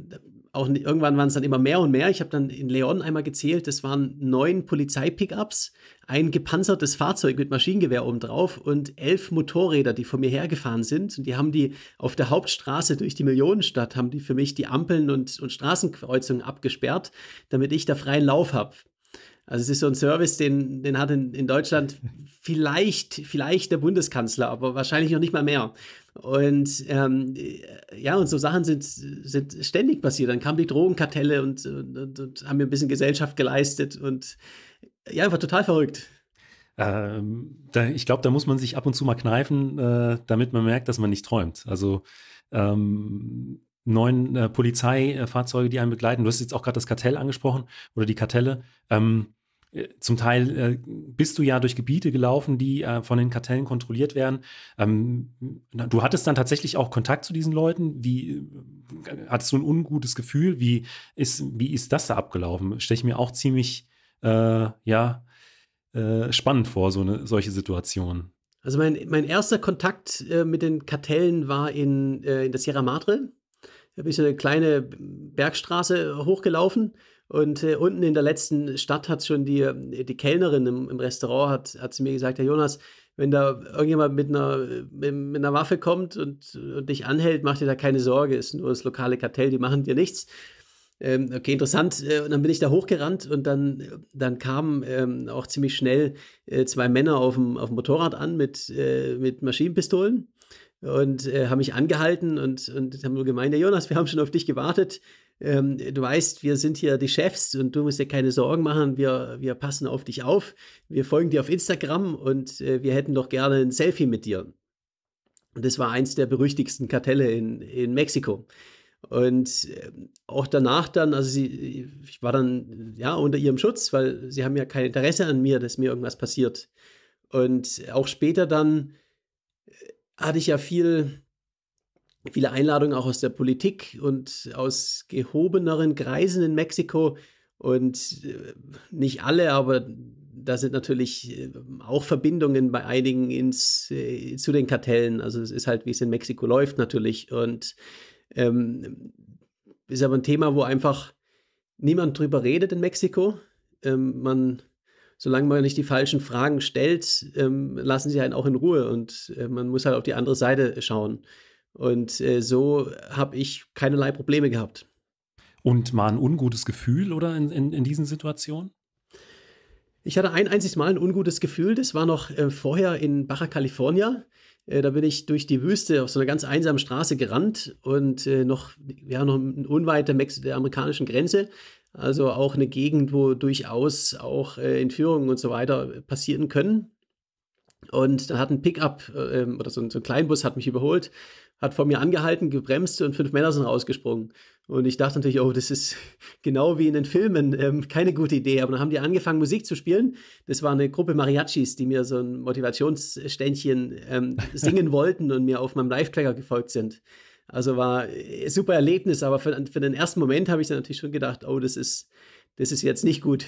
auch irgendwann waren es dann immer mehr und mehr. Ich habe dann in Leon einmal gezählt, das waren neun Polizeipickups, ein gepanzertes Fahrzeug mit Maschinengewehr obendrauf und elf Motorräder, die vor mir hergefahren sind. Und die haben die auf der Hauptstraße durch die Millionenstadt, haben die für mich die Ampeln und, und Straßenkreuzungen abgesperrt, damit ich da freien Lauf habe. Also es ist so ein Service, den, den hat in, in Deutschland vielleicht, vielleicht der Bundeskanzler, aber wahrscheinlich noch nicht mal mehr. Und ähm, ja, und so Sachen sind, sind ständig passiert. Dann kamen die Drogenkartelle und, und, und haben mir ein bisschen Gesellschaft geleistet und äh, ja, einfach total verrückt. Ähm, da, ich glaube, da muss man sich ab und zu mal kneifen, äh, damit man merkt, dass man nicht träumt. Also ähm, neun äh, Polizeifahrzeuge, die einen begleiten. Du hast jetzt auch gerade das Kartell angesprochen oder die Kartelle. Ähm, äh, zum Teil äh, bist du ja durch Gebiete gelaufen, die äh, von den Kartellen kontrolliert werden. Ähm, du hattest dann tatsächlich auch Kontakt zu diesen Leuten. Wie äh, hattest du ein ungutes Gefühl? Wie ist, wie ist das da abgelaufen? Stelle ich mir auch ziemlich äh, ja, äh, spannend vor, so eine solche Situation. Also mein, mein erster Kontakt mit den Kartellen war in, in der Sierra Madre. Da bin ich so eine kleine Bergstraße hochgelaufen und äh, unten in der letzten Stadt hat schon die, ähm, die Kellnerin im, im Restaurant hat, hat sie mir gesagt, Herr Jonas, wenn da irgendjemand mit einer, äh, mit, mit einer Waffe kommt und, und dich anhält, mach dir da keine Sorge, ist nur das lokale Kartell, die machen dir nichts. Ähm, okay, interessant. Äh, und dann bin ich da hochgerannt und dann, dann kamen ähm, auch ziemlich schnell äh, zwei Männer auf dem, auf dem Motorrad an mit, äh, mit Maschinenpistolen und äh, haben mich angehalten und, und haben nur gemeint, ja, Jonas, wir haben schon auf dich gewartet ähm, du weißt, wir sind hier die Chefs und du musst dir keine Sorgen machen, wir, wir passen auf dich auf, wir folgen dir auf Instagram und äh, wir hätten doch gerne ein Selfie mit dir. Und das war eins der berüchtigsten Kartelle in, in Mexiko. Und ähm, auch danach dann, also sie, ich war dann ja unter ihrem Schutz, weil sie haben ja kein Interesse an mir, dass mir irgendwas passiert. Und auch später dann äh, hatte ich ja viel viele Einladungen auch aus der Politik und aus gehobeneren Kreisen in Mexiko. Und äh, nicht alle, aber da sind natürlich äh, auch Verbindungen bei einigen ins, äh, zu den Kartellen. Also es ist halt, wie es in Mexiko läuft natürlich. Und ähm, ist aber ein Thema, wo einfach niemand drüber redet in Mexiko. Ähm, man, solange man nicht die falschen Fragen stellt, ähm, lassen sie einen auch in Ruhe und äh, man muss halt auf die andere Seite schauen. Und äh, so habe ich keinerlei Probleme gehabt. Und mal ein ungutes Gefühl, oder in, in, in diesen Situationen? Ich hatte ein einziges Mal ein ungutes Gefühl. Das war noch äh, vorher in Baja California. Äh, da bin ich durch die Wüste auf so einer ganz einsamen Straße gerannt und äh, noch, ja, noch unweit der, Mex der amerikanischen Grenze. Also auch eine Gegend, wo durchaus auch äh, Entführungen und so weiter passieren können. Und da hat ein Pickup äh, ähm, oder so ein, so ein Kleinbus hat mich überholt hat vor mir angehalten, gebremst und fünf Männer sind rausgesprungen. Und ich dachte natürlich, oh, das ist genau wie in den Filmen, ähm, keine gute Idee. Aber dann haben die angefangen, Musik zu spielen. Das war eine Gruppe Mariachis, die mir so ein Motivationsständchen ähm, singen wollten und mir auf meinem Live-Tracker gefolgt sind. Also war ein äh, super Erlebnis, aber für, für den ersten Moment habe ich dann natürlich schon gedacht, oh, das ist, das ist jetzt nicht gut.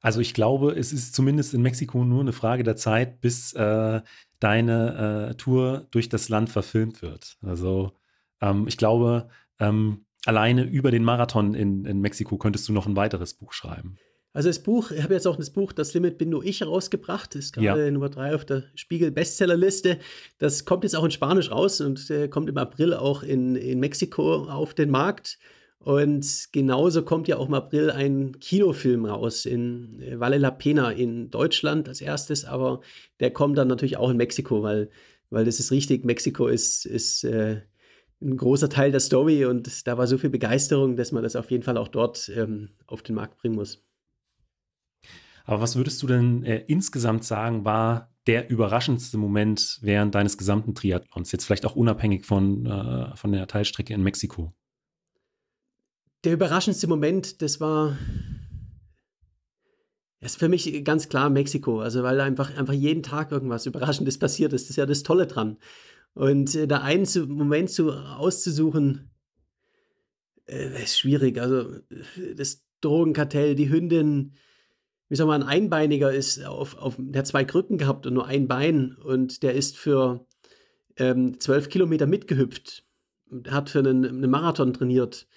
Also ich glaube, es ist zumindest in Mexiko nur eine Frage der Zeit, bis äh, deine äh, Tour durch das Land verfilmt wird. Also ähm, ich glaube, ähm, alleine über den Marathon in, in Mexiko könntest du noch ein weiteres Buch schreiben. Also das Buch, ich habe jetzt auch das Buch Das Limit bin nur ich herausgebracht, ist gerade ja. Nummer drei auf der Spiegel Bestsellerliste. Das kommt jetzt auch in Spanisch raus und äh, kommt im April auch in, in Mexiko auf den Markt. Und genauso kommt ja auch im April ein Kinofilm raus in äh, Valle la Pena in Deutschland als erstes, aber der kommt dann natürlich auch in Mexiko, weil, weil das ist richtig, Mexiko ist, ist äh, ein großer Teil der Story und da war so viel Begeisterung, dass man das auf jeden Fall auch dort ähm, auf den Markt bringen muss. Aber was würdest du denn äh, insgesamt sagen, war der überraschendste Moment während deines gesamten Triathlons? Jetzt vielleicht auch unabhängig von, äh, von der Teilstrecke in Mexiko der überraschendste Moment, das war das ist für mich ganz klar Mexiko, also weil einfach, einfach jeden Tag irgendwas Überraschendes passiert ist. Das ist ja das Tolle dran. Und äh, da einen zu, Moment zu, auszusuchen, äh, ist schwierig. Also das Drogenkartell, die Hündin, wie soll man, ein Einbeiniger ist, auf, auf, der hat zwei Krücken gehabt und nur ein Bein und der ist für ähm, zwölf Kilometer mitgehüpft, hat für einen, einen Marathon trainiert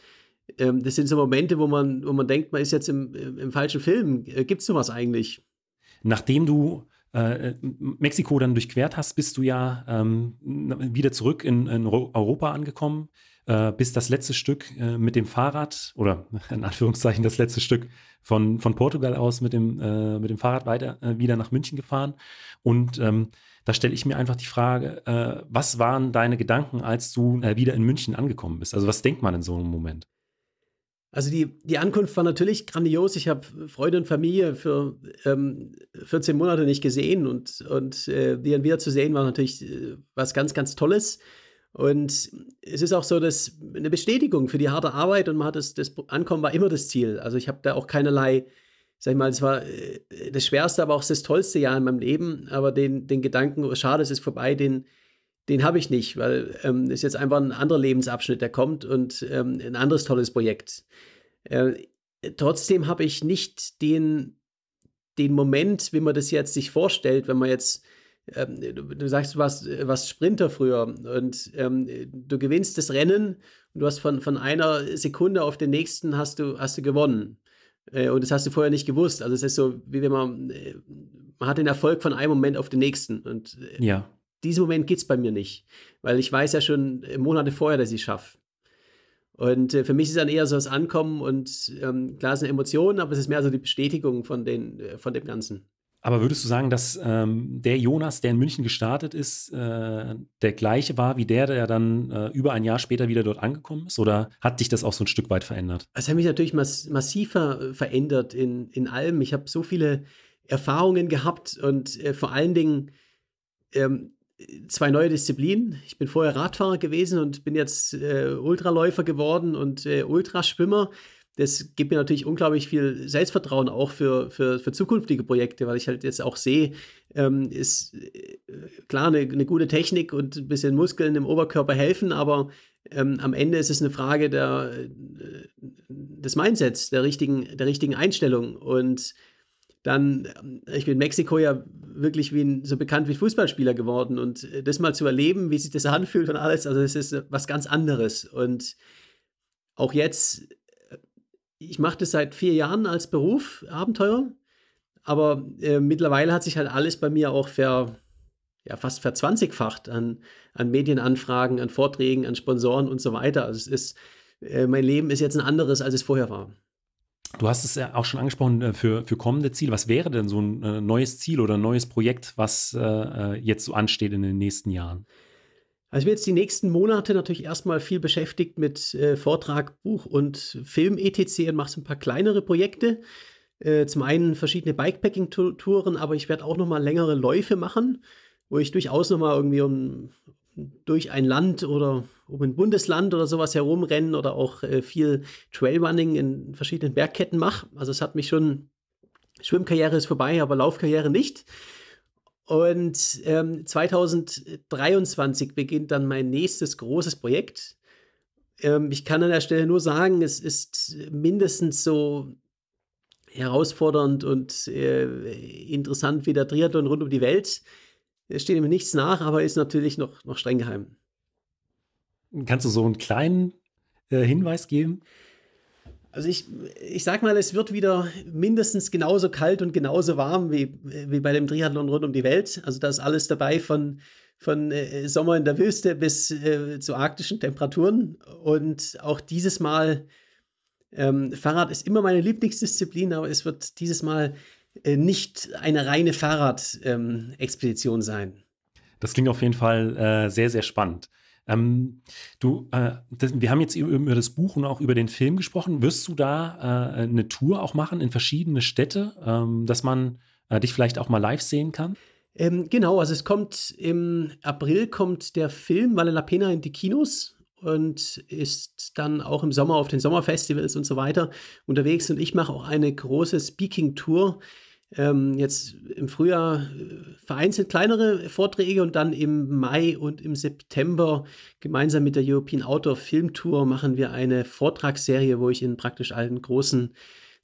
ähm, das sind so Momente, wo man, wo man denkt, man ist jetzt im, im falschen Film. Äh, Gibt es sowas eigentlich? Nachdem du äh, Mexiko dann durchquert hast, bist du ja ähm, wieder zurück in, in Europa angekommen, äh, bis das letzte Stück äh, mit dem Fahrrad oder in Anführungszeichen das letzte Stück von, von Portugal aus mit dem, äh, mit dem Fahrrad weiter äh, wieder nach München gefahren. Und ähm, da stelle ich mir einfach die Frage, äh, was waren deine Gedanken, als du wieder in München angekommen bist? Also was denkt man in so einem Moment? Also die, die Ankunft war natürlich grandios. Ich habe Freunde und Familie für ähm, 14 Monate nicht gesehen und, und äh, die dann wieder zu sehen war natürlich äh, was ganz, ganz Tolles. Und es ist auch so, dass eine Bestätigung für die harte Arbeit und man hat das, das Ankommen war immer das Ziel. Also ich habe da auch keinerlei, sag ich mal, es war äh, das schwerste, aber auch das tollste Jahr in meinem Leben. Aber den, den Gedanken, oh, schade, es ist vorbei, den, den habe ich nicht, weil ähm, es ähm, ist jetzt einfach ein anderer Lebensabschnitt, der kommt und ähm, ein anderes tolles Projekt. Äh, trotzdem habe ich nicht den, den Moment, wie man das jetzt sich vorstellt, wenn man jetzt ähm, du, du, sagst, du warst, äh, warst Sprinter früher und ähm, du gewinnst das Rennen und du hast von, von einer Sekunde auf den nächsten hast du, hast du gewonnen. Äh, und das hast du vorher nicht gewusst. Also es ist so, wie wenn man, äh, man hat den Erfolg von einem Moment auf den nächsten. Und äh, ja. diesen Moment gibt es bei mir nicht. Weil ich weiß ja schon äh, Monate vorher, dass ich es schaffe. Und äh, für mich ist dann eher so das Ankommen und ähm, klar sind Emotionen, aber es ist mehr so die Bestätigung von, den, äh, von dem Ganzen. Aber würdest du sagen, dass ähm, der Jonas, der in München gestartet ist, äh, der gleiche war wie der, der dann äh, über ein Jahr später wieder dort angekommen ist? Oder hat dich das auch so ein Stück weit verändert? Es hat mich natürlich mass massiv äh, verändert in, in allem. Ich habe so viele Erfahrungen gehabt und äh, vor allen Dingen ähm, zwei neue Disziplinen. Ich bin vorher Radfahrer gewesen und bin jetzt äh, Ultraläufer geworden und äh, Ultraschwimmer. Das gibt mir natürlich unglaublich viel Selbstvertrauen auch für, für, für zukünftige Projekte, weil ich halt jetzt auch sehe, ähm, ist äh, klar eine, eine, gute Technik und ein bisschen Muskeln im Oberkörper helfen, aber ähm, am Ende ist es eine Frage der, äh, des Mindsets, der richtigen, der richtigen Einstellung. Und dann, ähm, ich bin in Mexiko ja wirklich wie ein, so bekannt wie Fußballspieler geworden und äh, das mal zu erleben, wie sich das anfühlt und alles, also es ist äh, was ganz anderes. Und auch jetzt, äh, ich mache das seit vier Jahren als Beruf, Abenteuer, aber äh, mittlerweile hat sich halt alles bei mir auch ver, ja, fast verzwanzigfacht an, an Medienanfragen, an Vorträgen, an Sponsoren und so weiter. Also es ist, äh, mein Leben ist jetzt ein anderes, als es vorher war. Du hast es ja auch schon angesprochen äh, für, für kommende Ziele. Was wäre denn so ein äh, neues Ziel oder ein neues Projekt, was äh, jetzt so ansteht in den nächsten Jahren? Also ich bin jetzt die nächsten Monate natürlich erstmal viel beschäftigt mit Vortrag, Buch und Film etc. und mache so ein paar kleinere Projekte. zum einen verschiedene Bikepacking-Touren, aber ich werde auch noch mal längere Läufe machen, wo ich durchaus noch mal irgendwie um durch ein Land oder um ein Bundesland oder sowas herumrennen oder auch äh, viel Trailrunning in verschiedenen Bergketten mache. Also es hat mich schon, Schwimmkarriere ist vorbei, aber Laufkarriere nicht. Und ähm, 2023 beginnt dann mein nächstes großes Projekt. Ähm, ich kann an der Stelle nur sagen, es ist mindestens so herausfordernd und äh, interessant wie der Triathlon rund um die Welt. Es steht ihm nichts nach, aber ist natürlich noch, noch streng geheim. Kannst du so einen kleinen äh, Hinweis geben? Also ich, ich sag mal, es wird wieder mindestens genauso kalt und genauso warm wie, wie bei dem Triathlon rund um die Welt. Also da ist alles dabei von, von äh, Sommer in der Wüste bis äh, zu arktischen Temperaturen. Und auch dieses Mal, ähm, Fahrrad ist immer meine Lieblingsdisziplin, aber es wird dieses Mal äh, nicht eine reine Fahrradexpedition ähm, sein. Das klingt auf jeden Fall äh, sehr, sehr spannend. Ähm, du, äh, das, wir haben jetzt über das Buch und auch über den Film gesprochen. Wirst du da äh, eine Tour auch machen in verschiedene Städte, ähm, dass man äh, dich vielleicht auch mal live sehen kann? Ähm, genau, also es kommt im April kommt der Film Mala La Pena in die Kinos und ist dann auch im Sommer auf den Sommerfestivals und so weiter unterwegs. Und ich mache auch eine große Speaking-Tour. Ähm, jetzt im Frühjahr äh, vereinzelt kleinere Vorträge und dann im Mai und im September gemeinsam mit der European Outdoor Film Tour machen wir eine Vortragsserie, wo ich in praktisch allen großen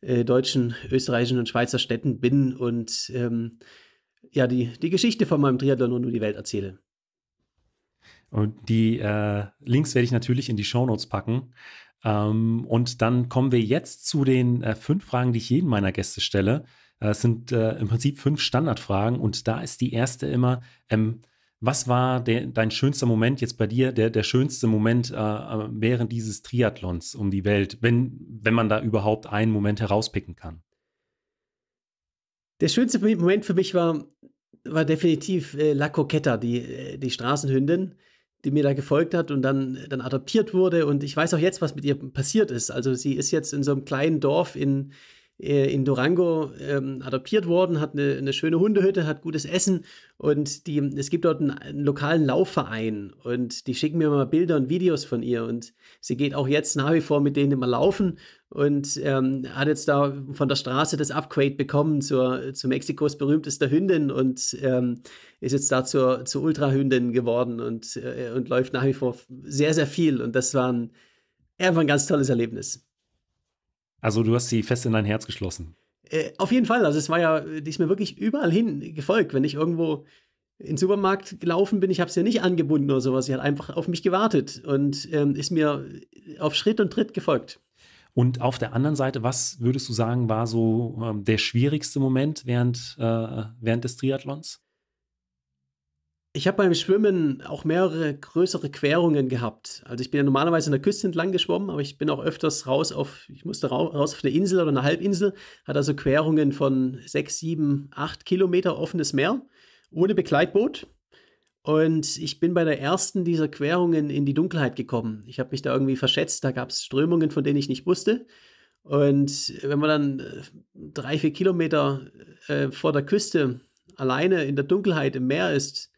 äh, deutschen, österreichischen und Schweizer Städten bin und ähm, ja, die, die Geschichte von meinem Triathlon und nur die Welt erzähle. Und die äh, Links werde ich natürlich in die Shownotes packen. Ähm, und dann kommen wir jetzt zu den äh, fünf Fragen, die ich jedem meiner Gäste stelle. Äh, es sind äh, im Prinzip fünf Standardfragen und da ist die erste immer, ähm, was war der, dein schönster Moment jetzt bei dir, der, der schönste Moment äh, während dieses Triathlons um die Welt, wenn, wenn man da überhaupt einen Moment herauspicken kann? Der schönste Moment für mich war, war definitiv äh, La Coqueta, die, die Straßenhündin, die mir da gefolgt hat und dann, dann adoptiert wurde. Und ich weiß auch jetzt, was mit ihr passiert ist. Also sie ist jetzt in so einem kleinen Dorf in, äh, in Durango ähm, adoptiert worden, hat eine, eine, schöne Hundehütte, hat gutes Essen und die, es gibt dort einen, einen, lokalen Laufverein und die schicken mir mal Bilder und Videos von ihr und sie geht auch jetzt nach wie vor mit denen immer laufen und ähm, hat jetzt da von der Straße das Upgrade bekommen zur, zu Mexikos berühmtester Hündin und ähm, ist jetzt da zur, zur Ultrahündin geworden und, äh, und läuft nach wie vor sehr, sehr viel und das war ein, einfach ein ganz tolles Erlebnis. Also du hast sie fest in dein Herz geschlossen. Äh, auf jeden Fall. Also es war ja, die ist mir wirklich überall hin gefolgt. Wenn ich irgendwo in den Supermarkt gelaufen bin, ich habe sie ja nicht angebunden oder sowas. Sie hat einfach auf mich gewartet und ähm, ist mir auf Schritt und Tritt gefolgt. Und auf der anderen Seite, was würdest du sagen, war so ähm, der schwierigste Moment während, äh, während des Triathlons? Ich habe beim Schwimmen auch mehrere größere Querungen gehabt. Also ich bin ja normalerweise an der Küste entlang geschwommen, aber ich bin auch öfters raus auf, ich musste raus auf eine Insel oder eine Halbinsel, hat also Querungen von sechs, sieben, acht Kilometer offenes Meer, ohne Begleitboot. Und ich bin bei der ersten dieser Querungen in die Dunkelheit gekommen. Ich habe mich da irgendwie verschätzt, da gab es Strömungen, von denen ich nicht wusste. Und wenn man dann äh, drei, vier Kilometer äh, vor der Küste alleine in der Dunkelheit im Meer ist,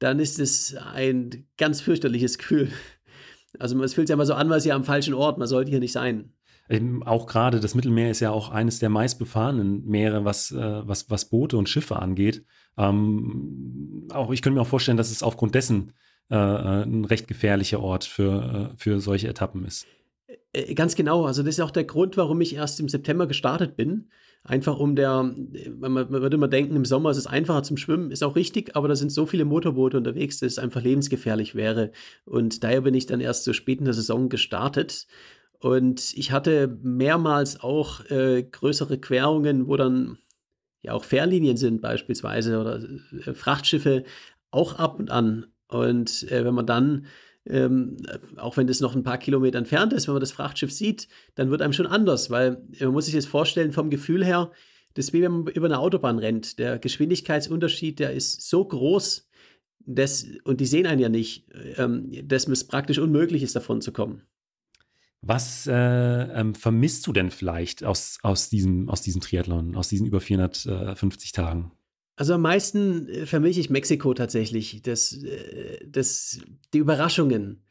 dann ist es ein ganz fürchterliches Gefühl. Also es fühlt sich immer so an, man ist ja am falschen Ort, man sollte hier nicht sein. Eben auch gerade das Mittelmeer ist ja auch eines der meistbefahrenen Meere, was, äh, was, was Boote und Schiffe angeht. Ähm, auch ich könnte mir auch vorstellen, dass es aufgrund dessen äh, äh ein recht gefährlicher Ort für, äh, für solche Etappen ist. Ganz genau. Also das ist auch der Grund, warum ich erst im September gestartet bin, Einfach um der, man, man würde immer denken, im Sommer ist es einfacher zum Schwimmen, ist auch richtig, aber da sind so viele Motorboote unterwegs, dass es einfach lebensgefährlich wäre. Und daher bin ich dann erst so spät in der Saison gestartet. Und ich hatte mehrmals auch äh, größere Querungen, wo dann ja auch Fährlinien sind beispielsweise oder äh, Frachtschiffe auch ab und an. Und äh, wenn man dann ähm, auch wenn das noch ein paar Kilometer entfernt ist, wenn man das Frachtschiff sieht, dann wird einem schon anders, weil äh, man muss sich jetzt vorstellen, vom Gefühl her, das ist wie wenn man über eine Autobahn rennt. Der Geschwindigkeitsunterschied, der ist so groß, dass, und die sehen einen ja nicht, ähm, dass es praktisch unmöglich ist, davon zu kommen. Was äh, ähm, vermisst du denn vielleicht aus, aus, diesem, aus diesem Triathlon, aus diesen über 450 Tagen? Also am meisten äh, vermische ich Mexiko tatsächlich, das, äh, das, die Überraschungen.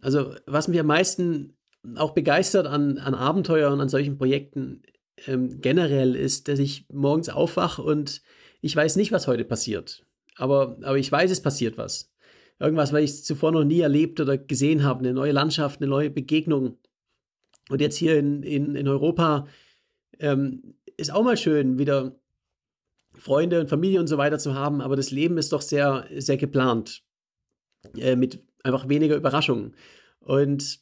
Also was mich am meisten auch begeistert an, an Abenteuer und an solchen Projekten ähm, generell ist, dass ich morgens aufwache und ich weiß nicht, was heute passiert. Aber, aber ich weiß, es passiert was. Irgendwas, was ich zuvor noch nie erlebt oder gesehen habe, eine neue Landschaft, eine neue Begegnung. Und jetzt hier in, in, in Europa ähm, ist auch mal schön, wieder Freunde und Familie und so weiter zu haben, aber das Leben ist doch sehr, sehr geplant. Äh, mit einfach weniger Überraschungen. Und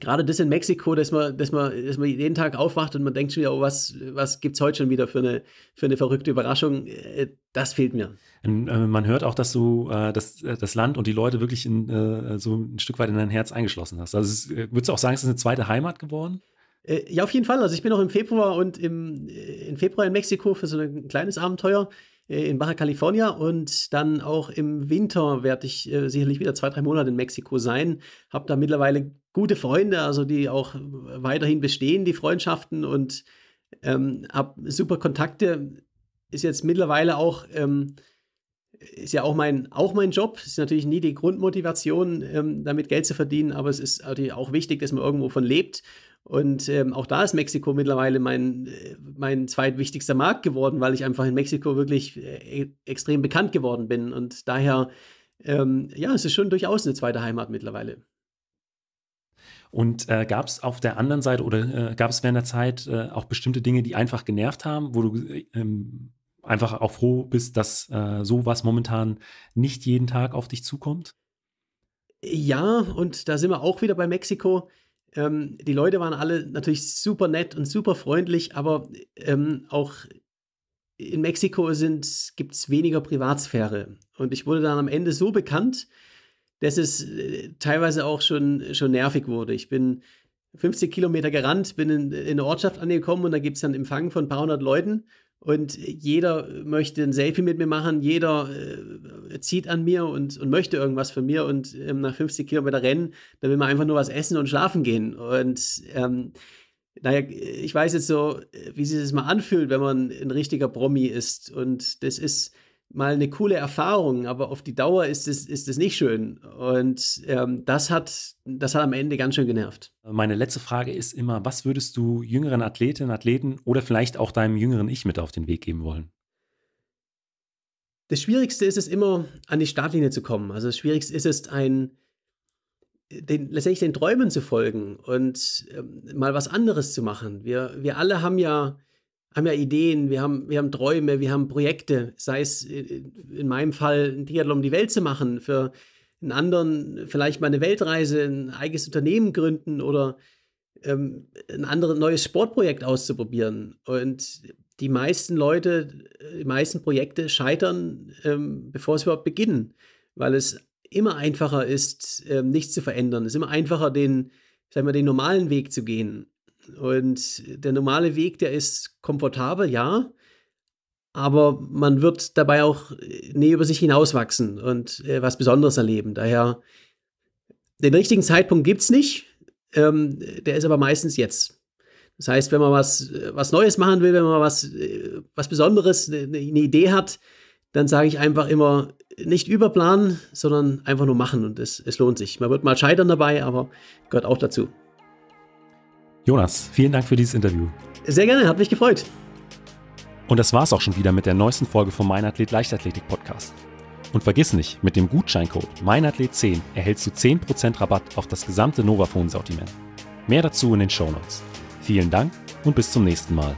gerade das in Mexiko, dass man, dass man, dass man jeden Tag aufwacht und man denkt schon wieder, oh, was, was es heute schon wieder für eine, für eine verrückte Überraschung? Äh, das fehlt mir. Ähm, äh, man hört auch, dass du äh, das, äh, das Land und die Leute wirklich in, äh, so ein Stück weit in dein Herz eingeschlossen hast. Also es, würdest du auch sagen, es ist eine zweite Heimat geworden? Äh, ja, auf jeden Fall. Also ich bin noch im Februar und im, äh, im Februar in Mexiko für so ein kleines Abenteuer äh, in Baja California und dann auch im Winter werde ich äh, sicherlich wieder zwei, drei Monate in Mexiko sein. Habe da mittlerweile gute Freunde, also die auch weiterhin bestehen, die Freundschaften und ähm, habe super Kontakte. Ist jetzt mittlerweile auch, ähm, ist ja auch mein, auch mein Job. Ist natürlich nie die Grundmotivation, ähm, damit Geld zu verdienen, aber es ist natürlich auch wichtig, dass man irgendwo von lebt. Und ähm, auch da ist Mexiko mittlerweile mein, äh, mein zweitwichtigster Markt geworden, weil ich einfach in Mexiko wirklich äh, e, extrem bekannt geworden bin. Und daher, ähm, ja, es ist schon durchaus eine zweite Heimat mittlerweile. Und äh, gab es auf der anderen Seite oder äh, gab es während der Zeit äh, auch bestimmte Dinge, die einfach genervt haben, wo du äh, ähm, einfach auch froh bist, dass äh, sowas momentan nicht jeden Tag auf dich zukommt? Ja, und da sind wir auch wieder bei Mexiko. Ähm, die Leute waren alle natürlich super nett und super freundlich, aber ähm, auch in Mexiko gibt es weniger Privatsphäre. Und ich wurde dann am Ende so bekannt, dass es äh, teilweise auch schon, schon nervig wurde. Ich bin 50 Kilometer gerannt, bin in, in eine Ortschaft angekommen und da gibt es dann Empfang von ein paar hundert Leuten und jeder möchte ein Selfie mit mir machen, jeder äh, zieht an mir und, und möchte irgendwas von mir und ähm, nach 50 Kilometer Rennen, da will man einfach nur was essen und schlafen gehen. Und ähm, naja, ich weiß jetzt so, äh, wie sich das mal anfühlt, wenn man ein richtiger Promi ist. Und das ist mal eine coole Erfahrung, aber auf die Dauer ist es, ist es nicht schön. Und ähm, das, hat, das hat am Ende ganz schön genervt. Meine letzte Frage ist immer, was würdest du jüngeren Athletinnen, Athleten oder vielleicht auch deinem jüngeren Ich mit auf den Weg geben wollen? Das Schwierigste ist es immer, an die Startlinie zu kommen. Also das Schwierigste ist es, ein, den, letztendlich den Träumen zu folgen und ähm, mal was anderes zu machen. Wir, wir alle haben ja haben ja Ideen, wir haben, wir haben Träume, wir haben Projekte, sei es äh, in meinem Fall ein Triathlon um die Welt zu machen, für einen anderen vielleicht mal eine Weltreise, ein eigenes Unternehmen gründen oder ähm, ein anderes neues Sportprojekt auszuprobieren. Und die meisten Leute, äh, die meisten Projekte scheitern, ähm, bevor sie überhaupt beginnen, weil es immer einfacher ist, ähm, nichts zu verändern. Es ist immer einfacher, den, sagen wir, den normalen Weg zu gehen. Und der normale Weg, der ist komfortabel, ja, aber man wird dabei auch äh, nie über sich hinauswachsen und äh, was Besonderes erleben. Daher, den richtigen Zeitpunkt gibt es nicht, ähm, der ist aber meistens jetzt. Das heißt, wenn man was, äh, was Neues machen will, wenn man was, äh, was Besonderes, eine, eine Idee hat, dann sage ich einfach immer, nicht überplanen, sondern einfach nur machen und es, es lohnt sich. Man wird mal scheitern dabei, aber gehört auch dazu. Jonas, vielen Dank für dieses Interview. Sehr gerne, hat mich gefreut. Und das war's auch schon wieder mit der neuesten Folge vom Meinathlet Leichtathletik Podcast. Und vergiss nicht, mit dem Gutscheincode MEINATHLET10 erhältst du 10% Rabatt auf das gesamte Novaphone-Sortiment. Mehr dazu in den Shownotes. Vielen Dank und bis zum nächsten Mal.